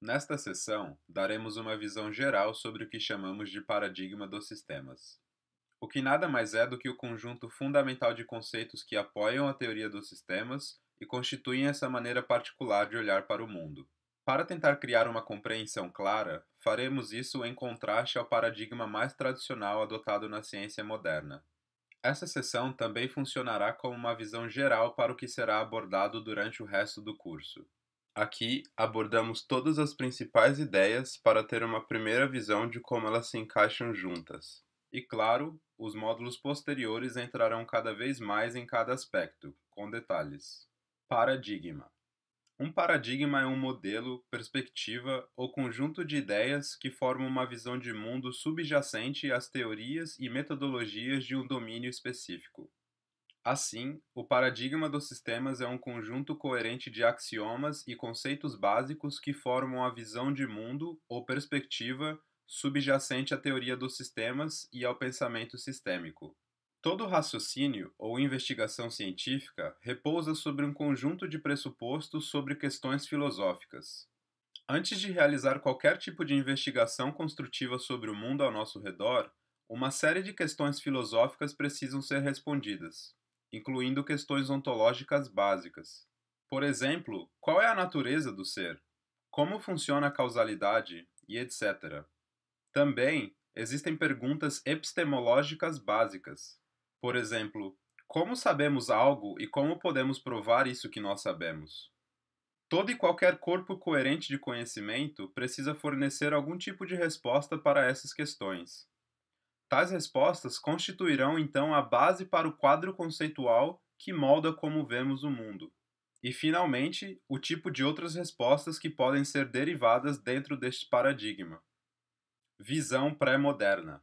Nesta sessão, daremos uma visão geral sobre o que chamamos de paradigma dos sistemas. O que nada mais é do que o conjunto fundamental de conceitos que apoiam a teoria dos sistemas e constituem essa maneira particular de olhar para o mundo. Para tentar criar uma compreensão clara, faremos isso em contraste ao paradigma mais tradicional adotado na ciência moderna. Essa sessão também funcionará como uma visão geral para o que será abordado durante o resto do curso. Aqui abordamos todas as principais ideias para ter uma primeira visão de como elas se encaixam juntas. E claro, os módulos posteriores entrarão cada vez mais em cada aspecto, com detalhes. Paradigma: Um paradigma é um modelo, perspectiva ou conjunto de ideias que forma uma visão de mundo subjacente às teorias e metodologias de um domínio específico. Assim, o paradigma dos sistemas é um conjunto coerente de axiomas e conceitos básicos que formam a visão de mundo ou perspectiva subjacente à teoria dos sistemas e ao pensamento sistêmico. Todo raciocínio ou investigação científica repousa sobre um conjunto de pressupostos sobre questões filosóficas. Antes de realizar qualquer tipo de investigação construtiva sobre o mundo ao nosso redor, uma série de questões filosóficas precisam ser respondidas incluindo questões ontológicas básicas. Por exemplo, qual é a natureza do ser? Como funciona a causalidade e etc. Também existem perguntas epistemológicas básicas. Por exemplo, como sabemos algo e como podemos provar isso que nós sabemos? Todo e qualquer corpo coerente de conhecimento precisa fornecer algum tipo de resposta para essas questões. Tais respostas constituirão então a base para o quadro conceitual que molda como vemos o mundo. E, finalmente, o tipo de outras respostas que podem ser derivadas dentro deste paradigma. Visão pré-moderna.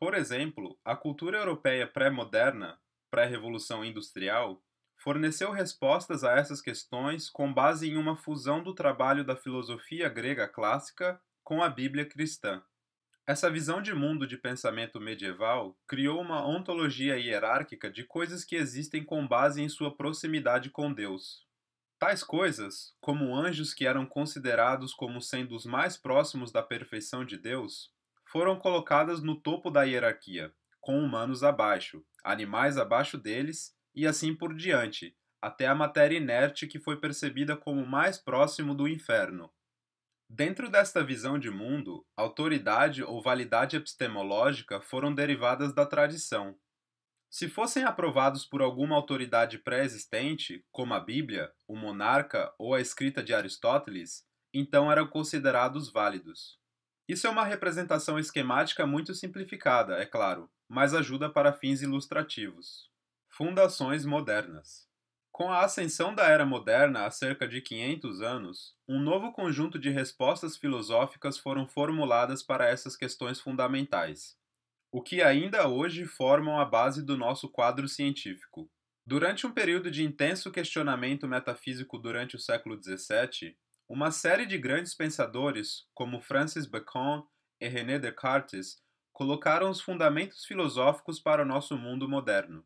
Por exemplo, a cultura europeia pré-moderna, pré-revolução industrial, forneceu respostas a essas questões com base em uma fusão do trabalho da filosofia grega clássica com a Bíblia cristã. Essa visão de mundo de pensamento medieval criou uma ontologia hierárquica de coisas que existem com base em sua proximidade com Deus. Tais coisas, como anjos que eram considerados como sendo os mais próximos da perfeição de Deus, foram colocadas no topo da hierarquia, com humanos abaixo, animais abaixo deles e assim por diante, até a matéria inerte que foi percebida como mais próximo do inferno. Dentro desta visão de mundo, autoridade ou validade epistemológica foram derivadas da tradição. Se fossem aprovados por alguma autoridade pré-existente, como a Bíblia, o monarca ou a escrita de Aristóteles, então eram considerados válidos. Isso é uma representação esquemática muito simplificada, é claro, mas ajuda para fins ilustrativos. Fundações modernas. Com a ascensão da era moderna há cerca de 500 anos, um novo conjunto de respostas filosóficas foram formuladas para essas questões fundamentais, o que ainda hoje formam a base do nosso quadro científico. Durante um período de intenso questionamento metafísico durante o século XVII, uma série de grandes pensadores, como Francis Bacon e René Descartes, colocaram os fundamentos filosóficos para o nosso mundo moderno.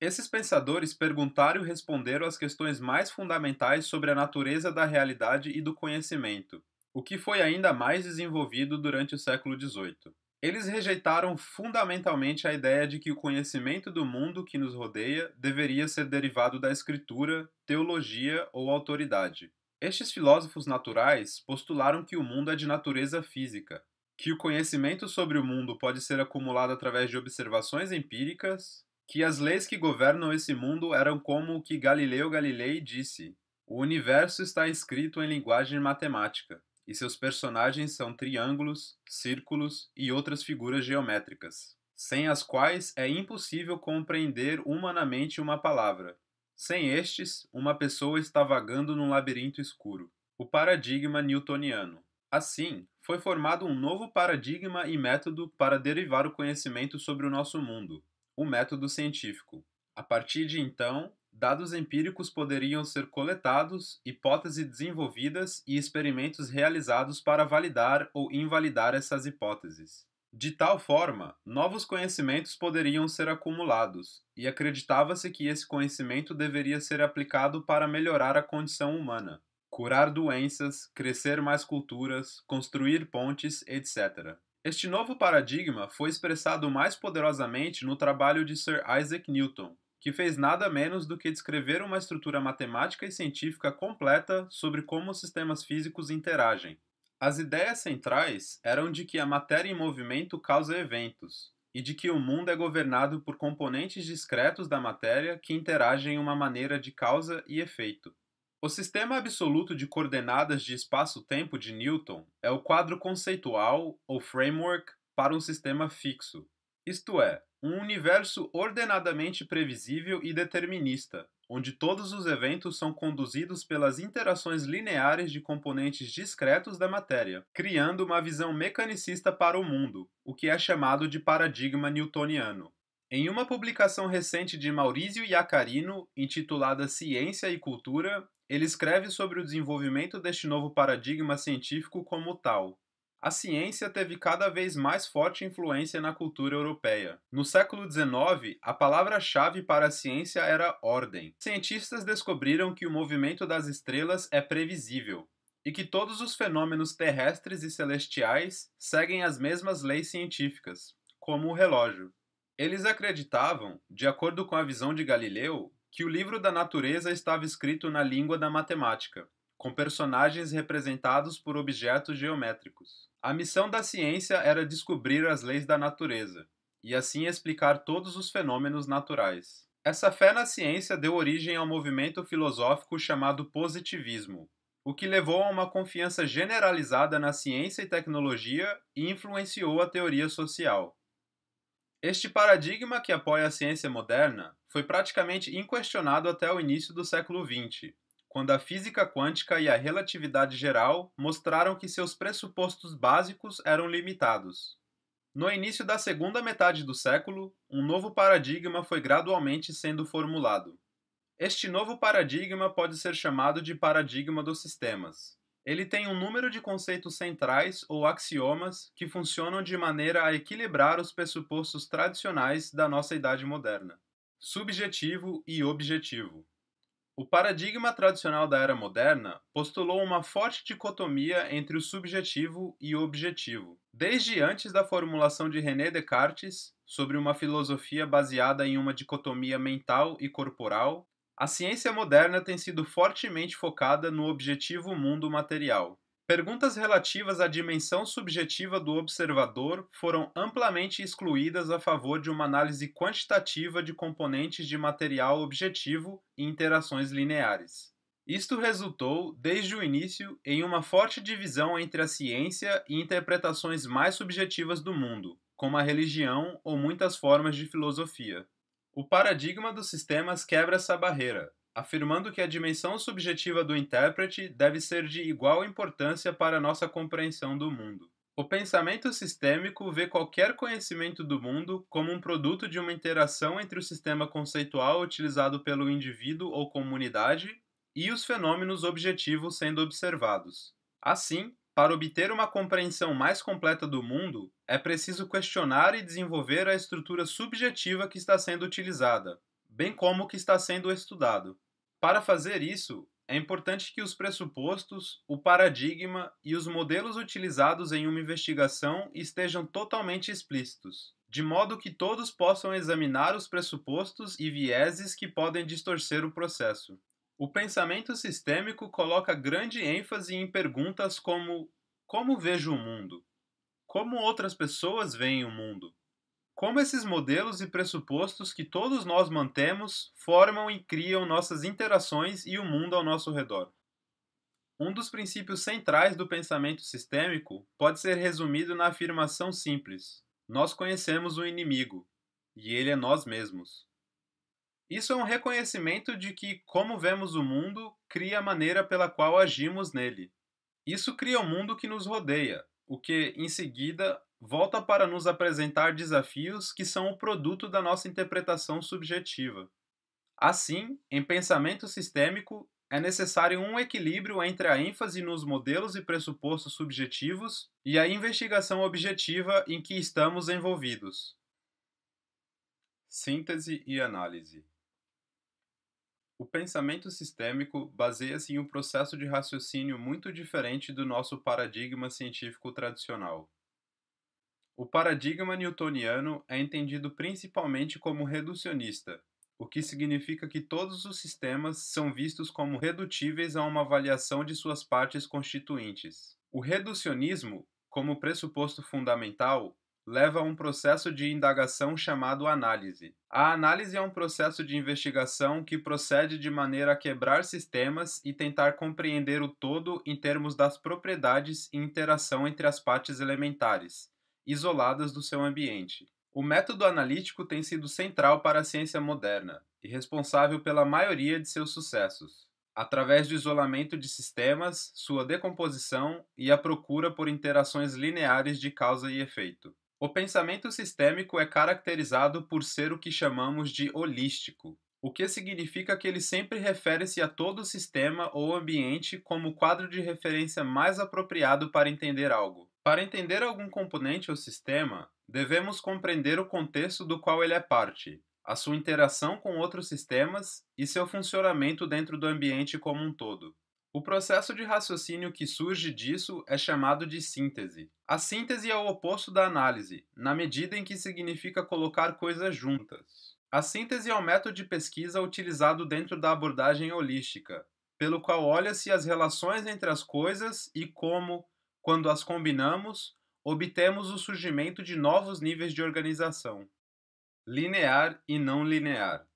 Esses pensadores perguntaram e responderam às questões mais fundamentais sobre a natureza da realidade e do conhecimento, o que foi ainda mais desenvolvido durante o século XVIII. Eles rejeitaram fundamentalmente a ideia de que o conhecimento do mundo que nos rodeia deveria ser derivado da escritura, teologia ou autoridade. Estes filósofos naturais postularam que o mundo é de natureza física, que o conhecimento sobre o mundo pode ser acumulado através de observações empíricas, que as leis que governam esse mundo eram como o que Galileu Galilei disse: o universo está escrito em linguagem matemática, e seus personagens são triângulos, círculos e outras figuras geométricas, sem as quais é impossível compreender humanamente uma palavra. Sem estes, uma pessoa está vagando num labirinto escuro. O paradigma newtoniano. Assim, foi formado um novo paradigma e método para derivar o conhecimento sobre o nosso mundo, o método científico. A partir de então, dados empíricos poderiam ser coletados, hipóteses desenvolvidas e experimentos realizados para validar ou invalidar essas hipóteses. De tal forma, novos conhecimentos poderiam ser acumulados, e acreditava-se que esse conhecimento deveria ser aplicado para melhorar a condição humana, curar doenças, crescer mais culturas, construir pontes, etc. Este novo paradigma foi expressado mais poderosamente no trabalho de Sir Isaac Newton, que fez nada menos do que descrever uma estrutura matemática e científica completa sobre como os sistemas físicos interagem. As ideias centrais eram de que a matéria em movimento causa eventos, e de que o mundo é governado por componentes discretos da matéria que interagem em uma maneira de causa e efeito. O sistema absoluto de coordenadas de espaço-tempo de Newton é o quadro conceitual ou framework para um sistema fixo, isto é, um universo ordenadamente previsível e determinista, onde todos os eventos são conduzidos pelas interações lineares de componentes discretos da matéria, criando uma visão mecanicista para o mundo, o que é chamado de paradigma newtoniano. Em uma publicação recente de Maurício Iacarino, intitulada Ciência e Cultura, ele escreve sobre o desenvolvimento deste novo paradigma científico como tal. A ciência teve cada vez mais forte influência na cultura europeia. No século XIX, a palavra-chave para a ciência era ordem. Cientistas descobriram que o movimento das estrelas é previsível e que todos os fenômenos terrestres e celestiais seguem as mesmas leis científicas, como o relógio. Eles acreditavam, de acordo com a visão de Galileu, que o livro da natureza estava escrito na língua da matemática, com personagens representados por objetos geométricos. A missão da ciência era descobrir as leis da natureza, e assim explicar todos os fenômenos naturais. Essa fé na ciência deu origem ao movimento filosófico chamado positivismo, o que levou a uma confiança generalizada na ciência e tecnologia e influenciou a teoria social. Este paradigma que apoia a ciência moderna foi praticamente inquestionado até o início do século XX, quando a física quântica e a relatividade geral mostraram que seus pressupostos básicos eram limitados. No início da segunda metade do século, um novo paradigma foi gradualmente sendo formulado. Este novo paradigma pode ser chamado de paradigma dos sistemas. Ele tem um número de conceitos centrais ou axiomas que funcionam de maneira a equilibrar os pressupostos tradicionais da nossa idade moderna: subjetivo e objetivo. O paradigma tradicional da era moderna postulou uma forte dicotomia entre o subjetivo e o objetivo, desde antes da formulação de René Descartes sobre uma filosofia baseada em uma dicotomia mental e corporal a ciência moderna tem sido fortemente focada no objetivo mundo material. Perguntas relativas à dimensão subjetiva do observador foram amplamente excluídas a favor de uma análise quantitativa de componentes de material objetivo e interações lineares. Isto resultou, desde o início, em uma forte divisão entre a ciência e interpretações mais subjetivas do mundo, como a religião ou muitas formas de filosofia. O paradigma dos sistemas quebra essa barreira, afirmando que a dimensão subjetiva do intérprete deve ser de igual importância para nossa compreensão do mundo. O pensamento sistêmico vê qualquer conhecimento do mundo como um produto de uma interação entre o sistema conceitual utilizado pelo indivíduo ou comunidade e os fenômenos objetivos sendo observados. Assim, para obter uma compreensão mais completa do mundo, é preciso questionar e desenvolver a estrutura subjetiva que está sendo utilizada, bem como o que está sendo estudado. Para fazer isso, é importante que os pressupostos, o paradigma e os modelos utilizados em uma investigação estejam totalmente explícitos, de modo que todos possam examinar os pressupostos e vieses que podem distorcer o processo. O pensamento sistêmico coloca grande ênfase em perguntas como: como vejo o mundo? Como outras pessoas veem o mundo? Como esses modelos e pressupostos que todos nós mantemos formam e criam nossas interações e o mundo ao nosso redor? Um dos princípios centrais do pensamento sistêmico pode ser resumido na afirmação simples: nós conhecemos o inimigo, e ele é nós mesmos. Isso é um reconhecimento de que como vemos o mundo cria a maneira pela qual agimos nele. Isso cria o mundo que nos rodeia, o que, em seguida, volta para nos apresentar desafios que são o produto da nossa interpretação subjetiva. Assim, em pensamento sistêmico, é necessário um equilíbrio entre a ênfase nos modelos e pressupostos subjetivos e a investigação objetiva em que estamos envolvidos. Síntese e análise. O pensamento sistêmico baseia-se em um processo de raciocínio muito diferente do nosso paradigma científico tradicional. O paradigma newtoniano é entendido principalmente como reducionista, o que significa que todos os sistemas são vistos como redutíveis a uma avaliação de suas partes constituintes. O reducionismo, como pressuposto fundamental, leva a um processo de indagação chamado análise. A análise é um processo de investigação que procede de maneira a quebrar sistemas e tentar compreender o todo em termos das propriedades e interação entre as partes elementares, isoladas do seu ambiente. O método analítico tem sido central para a ciência moderna e responsável pela maioria de seus sucessos, através do isolamento de sistemas, sua decomposição e a procura por interações lineares de causa e efeito. O pensamento sistêmico é caracterizado por ser o que chamamos de holístico, o que significa que ele sempre refere-se a todo o sistema ou ambiente como o quadro de referência mais apropriado para entender algo. Para entender algum componente ou sistema, devemos compreender o contexto do qual ele é parte, a sua interação com outros sistemas e seu funcionamento dentro do ambiente como um todo. O processo de raciocínio que surge disso é chamado de síntese. A síntese é o oposto da análise, na medida em que significa colocar coisas juntas. A síntese é o um método de pesquisa utilizado dentro da abordagem holística, pelo qual olha-se as relações entre as coisas e como, quando as combinamos, obtemos o surgimento de novos níveis de organização. Linear e não linear.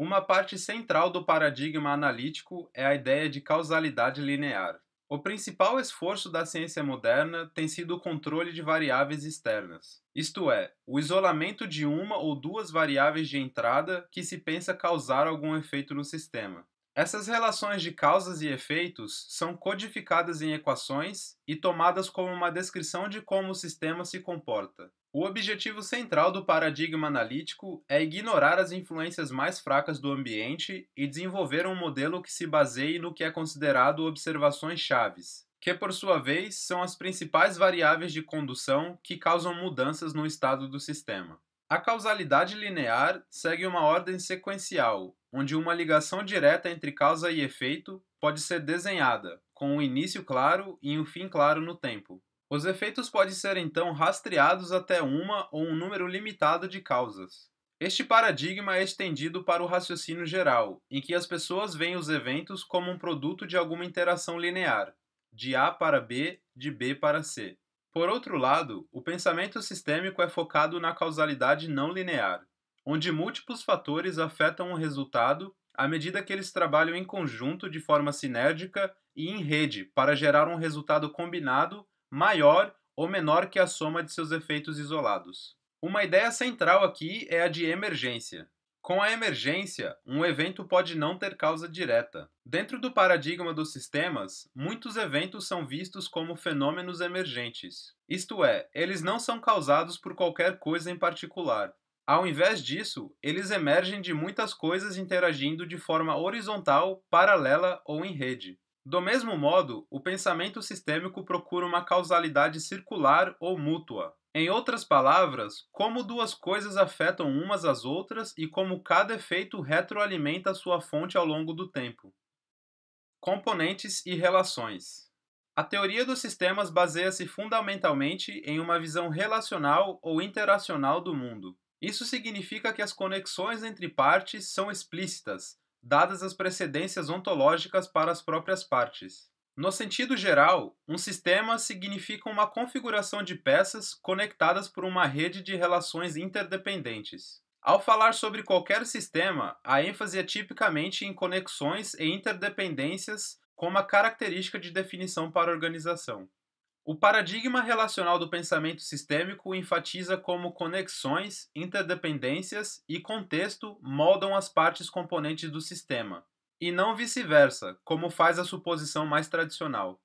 Uma parte central do paradigma analítico é a ideia de causalidade linear. O principal esforço da ciência moderna tem sido o controle de variáveis externas, isto é, o isolamento de uma ou duas variáveis de entrada que se pensa causar algum efeito no sistema. Essas relações de causas e efeitos são codificadas em equações e tomadas como uma descrição de como o sistema se comporta. O objetivo central do paradigma analítico é ignorar as influências mais fracas do ambiente e desenvolver um modelo que se baseie no que é considerado observações chaves, que por sua vez são as principais variáveis de condução que causam mudanças no estado do sistema. A causalidade linear segue uma ordem sequencial, onde uma ligação direta entre causa e efeito pode ser desenhada, com um início claro e um fim claro no tempo. Os efeitos podem ser então rastreados até uma ou um número limitado de causas. Este paradigma é estendido para o raciocínio geral, em que as pessoas veem os eventos como um produto de alguma interação linear, de A para B, de B para C. Por outro lado, o pensamento sistêmico é focado na causalidade não linear, onde múltiplos fatores afetam o resultado à medida que eles trabalham em conjunto de forma sinérgica e em rede para gerar um resultado combinado maior ou menor que a soma de seus efeitos isolados. Uma ideia central aqui é a de emergência. Com a emergência, um evento pode não ter causa direta. Dentro do paradigma dos sistemas, muitos eventos são vistos como fenômenos emergentes, isto é, eles não são causados por qualquer coisa em particular. Ao invés disso, eles emergem de muitas coisas interagindo de forma horizontal, paralela ou em rede. Do mesmo modo, o pensamento sistêmico procura uma causalidade circular ou mútua. Em outras palavras, como duas coisas afetam umas às outras e como cada efeito retroalimenta sua fonte ao longo do tempo. Componentes e relações. A teoria dos sistemas baseia-se fundamentalmente em uma visão relacional ou interacional do mundo. Isso significa que as conexões entre partes são explícitas, dadas as precedências ontológicas para as próprias partes. No sentido geral, um sistema significa uma configuração de peças conectadas por uma rede de relações interdependentes. Ao falar sobre qualquer sistema, a ênfase é tipicamente em conexões e interdependências como a característica de definição para a organização. O paradigma relacional do pensamento sistêmico enfatiza como conexões, interdependências e contexto moldam as partes componentes do sistema, e não vice-versa, como faz a suposição mais tradicional.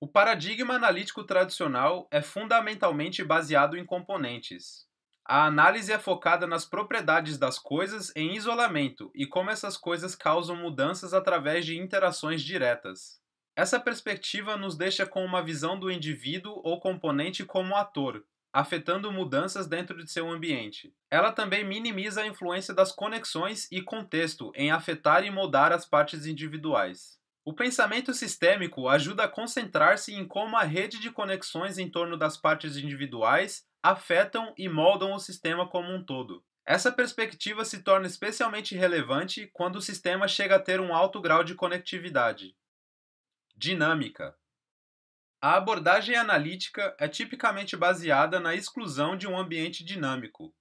O paradigma analítico tradicional é fundamentalmente baseado em componentes. A análise é focada nas propriedades das coisas em isolamento e como essas coisas causam mudanças através de interações diretas. Essa perspectiva nos deixa com uma visão do indivíduo ou componente como ator, afetando mudanças dentro de seu ambiente. Ela também minimiza a influência das conexões e contexto em afetar e moldar as partes individuais. O pensamento sistêmico ajuda a concentrar-se em como a rede de conexões em torno das partes individuais afetam e moldam o sistema como um todo. Essa perspectiva se torna especialmente relevante quando o sistema chega a ter um alto grau de conectividade. Dinâmica. A abordagem analítica é tipicamente baseada na exclusão de um ambiente dinâmico,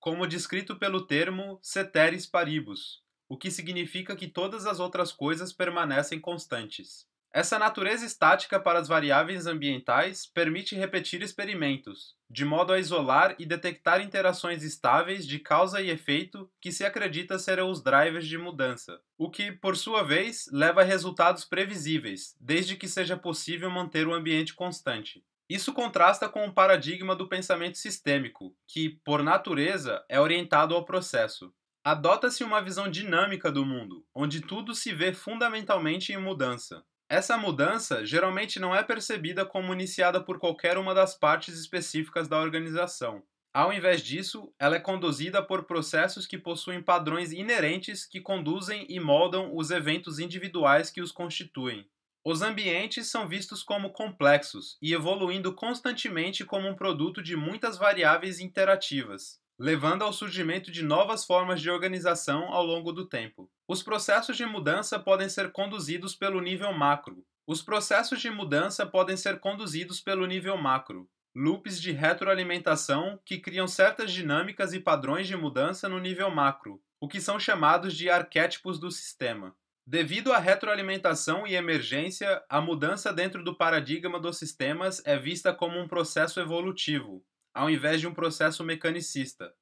como descrito pelo termo ceteris paribus, o que significa que todas as outras coisas permanecem constantes. Essa natureza estática para as variáveis ambientais permite repetir experimentos, de modo a isolar e detectar interações estáveis de causa e efeito que se acredita serão os drivers de mudança, o que, por sua vez, leva a resultados previsíveis, desde que seja possível manter o ambiente constante. Isso contrasta com o paradigma do pensamento sistêmico, que, por natureza, é orientado ao processo. Adota-se uma visão dinâmica do mundo, onde tudo se vê fundamentalmente em mudança. Essa mudança geralmente não é percebida como iniciada por qualquer uma das partes específicas da organização. Ao invés disso, ela é conduzida por processos que possuem padrões inerentes que conduzem e moldam os eventos individuais que os constituem. Os ambientes são vistos como complexos e evoluindo constantemente como um produto de muitas variáveis interativas levando ao surgimento de novas formas de organização ao longo do tempo. Os processos de mudança podem ser conduzidos pelo nível macro. Os processos de mudança podem ser conduzidos pelo nível macro, loops de retroalimentação que criam certas dinâmicas e padrões de mudança no nível macro, o que são chamados de arquétipos do sistema. Devido à retroalimentação e emergência, a mudança dentro do paradigma dos sistemas é vista como um processo evolutivo, ao invés de um processo mecanicista.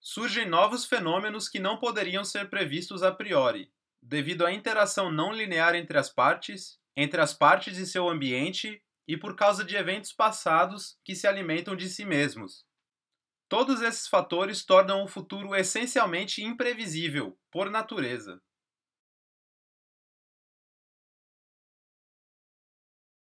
Surgem novos fenômenos que não poderiam ser previstos a priori, devido à interação não linear entre as partes, entre as partes e seu ambiente e por causa de eventos passados que se alimentam de si mesmos. Todos esses fatores tornam o futuro essencialmente imprevisível, por natureza.